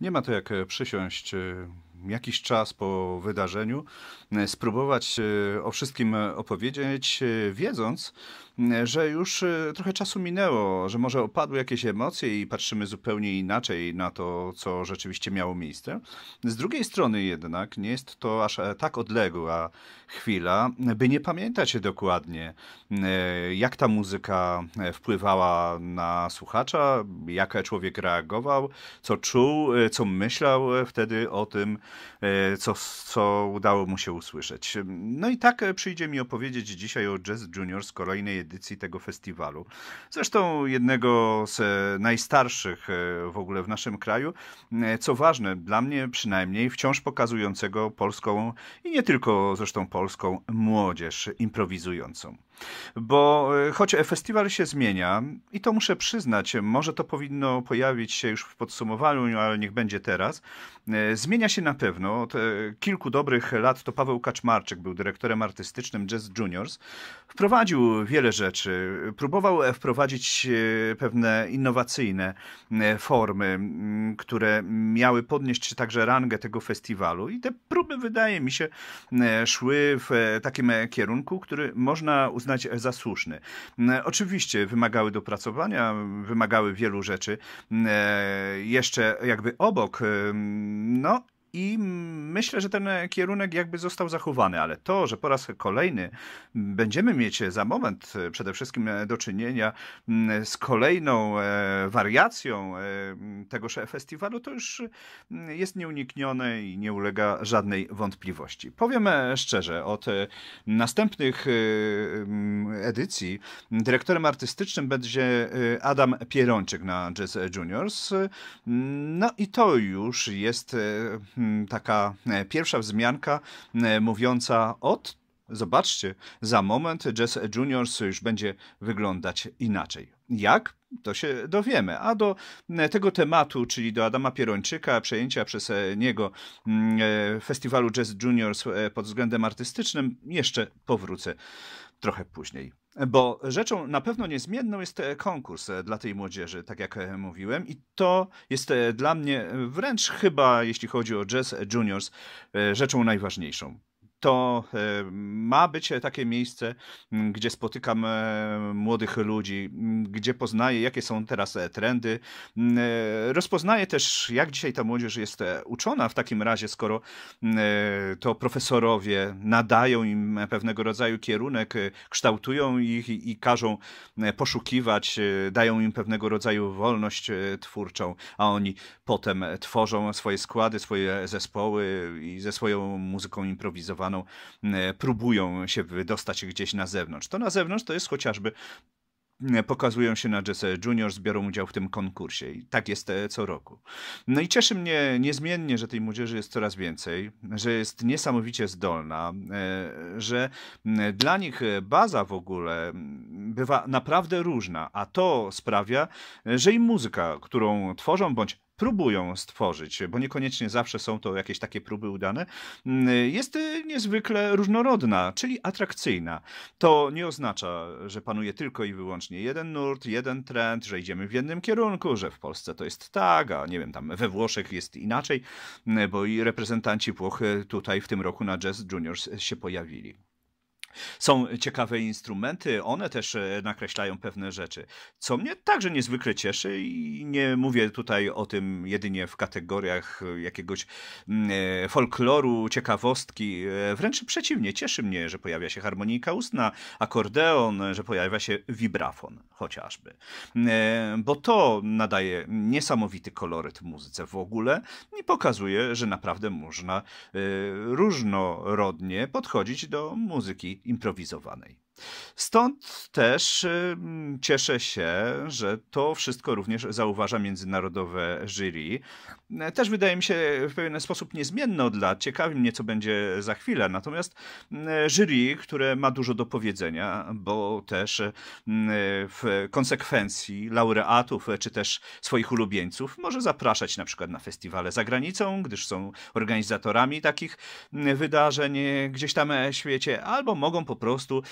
Nie ma to jak e, przysiąść e, jakiś czas po wydarzeniu, e, spróbować o wszystkim opowiedzieć, wiedząc, że już y, trochę czasu minęło, że może opadły jakieś emocje i patrzymy zupełnie inaczej na to, co rzeczywiście miało miejsce. Z drugiej strony jednak nie jest to aż e, tak odległa chwila, by nie pamiętać dokładnie, e, jak ta muzyka e, wpływała na słuchacza, jak człowiek reagował, co czuł, co myślał wtedy o tym, co, co udało mu się usłyszeć. No i tak przyjdzie mi opowiedzieć dzisiaj o Jazz z kolejnej edycji tego festiwalu. Zresztą jednego z e, najstarszych e, w ogóle w naszym kraju, e, co ważne, dla mnie przynajmniej wciąż pokazującego polską i nie tylko zresztą polską młodzież improwizującą. Bo choć festiwal się zmienia, i to muszę przyznać, może to powinno pojawić się już w podsumowaniu, ale niech będzie teraz, zmienia się na pewno. Od kilku dobrych lat to Paweł Kaczmarczyk był dyrektorem artystycznym Jazz Juniors. Wprowadził wiele rzeczy. Próbował e, wprowadzić e, pewne innowacyjne e, formy, które miały podnieść także rangę tego festiwalu i te próby, wydaje mi się, szły w takim kierunku, który można uznać za słuszny. Oczywiście wymagały dopracowania, wymagały wielu rzeczy. Jeszcze jakby obok, no i myślę, że ten kierunek jakby został zachowany, ale to, że po raz kolejny będziemy mieć za moment e, przede wszystkim e, do czynienia mm, z kolejną e, wariacją tego festiwalu, to już mm, jest nieuniknione i nie ulega żadnej wątpliwości. Powiem szczerze, od następnych mm, edycji dyrektorem artystycznym będzie Adam Pierończyk na Jazz Juniors. No i to już jest Hmm, taka e, pierwsza wzmianka e, mówiąca od Zobaczcie, za moment Jazz Juniors już będzie wyglądać inaczej. Jak? To się dowiemy. A do e, tego tematu, czyli do Adama Pierończyka, przejęcia przez niego mm, festiwalu Jazz Juniors pod względem artystycznym, jeszcze powrócę trochę później. Bo rzeczą na pewno niezmienną jest e, konkurs e, dla tej młodzieży, tak jak e, mówiłem, i to jest dla mnie wręcz chyba, jeśli chodzi o Jazz Juniors, rzeczą najważniejszą to e, ma być e, takie miejsce, gdzie spotykam e, młodych ludzi, gdzie poznaję, jakie są teraz trendy. Rozpoznaję też, jak dzisiaj ta młodzież jest uczona w takim razie, skoro to profesorowie nadają im pewnego rodzaju kierunek, kształtują ich i każą poszukiwać, dają im pewnego rodzaju wolność twórczą, a oni potem tworzą swoje składy, swoje zespoły i ze swoją muzyką improwizowaną zwaną, próbują się wydostać gdzieś na zewnątrz. To na zewnątrz to jest chociażby pokazują się na Jesse Juniors, biorą udział w tym konkursie. I tak jest e, co roku. No i cieszy mnie niezmiennie, że tej młodzieży jest coraz więcej, że jest niesamowicie zdolna, e, że dla nich e, baza w ogóle bywa naprawdę różna, a to sprawia, że i muzyka, którą tworzą, bądź próbują stworzyć, bo niekoniecznie zawsze są to jakieś takie próby udane, mm, jest y, niezwykle różnorodna, czyli atrakcyjna. To nie oznacza, że panuje tylko i wyłącznie jeden nurt, jeden trend, że idziemy w jednym kierunku, że w Polsce to jest tak, a nie wiem, tam we Włoszech jest inaczej, y, bo i reprezentanci Włoch y, tutaj w tym roku na Jazz Juniors się pojawili. Są ciekawe instrumenty, one też e, nakreślają pewne rzeczy, co mnie także niezwykle cieszy i nie mówię tutaj o tym jedynie w kategoriach e, jakiegoś mm, e, folkloru, ciekawostki, wręcz przeciwnie, cieszy mnie, że pojawia się harmonika ustna, akordeon, że pojawia się vibrafon chociażby. E, bo to nadaje niesamowity koloryt muzyce w ogóle i pokazuje, że naprawdę można e, różnorodnie podchodzić do muzyki improwizowanej. Stąd też y, cieszę się, że to wszystko również zauważa międzynarodowe jury. E, też wydaje mi się w pewien sposób niezmienne od lat. Ciekawi mnie, co będzie za chwilę. Natomiast e, jury, które ma dużo do powiedzenia, bo też e, w konsekwencji laureatów czy też swoich ulubieńców może zapraszać na przykład na festiwale za granicą, gdyż są organizatorami takich wydarzeń gdzieś tam w świecie, albo mogą po prostu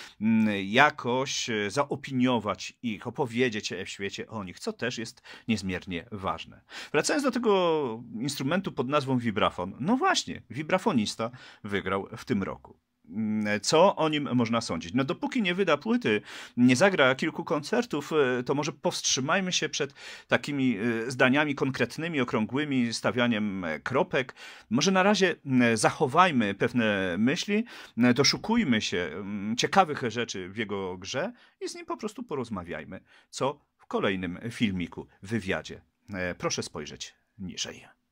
jakoś e, zaopiniować ich, opowiedzieć e, w świecie o nich, co też jest niezmiernie ważne. Wracając do tego instrumentu pod nazwą vibrafon, no właśnie, vibrafonista wygrał w tym roku. Mm, co o nim można sądzić? No dopóki nie wyda płyty, nie zagra kilku koncertów, y, to może powstrzymajmy się przed takimi y, zdaniami konkretnymi, okrągłymi, stawianiem e, kropek. Może na razie mm, zachowajmy pewne myśli, mm, doszukujmy się ciekawych rzeczy w jego grze i z nim po prostu porozmawiajmy, co w kolejnym filmiku, wywiadzie. E, proszę spojrzeć niżej.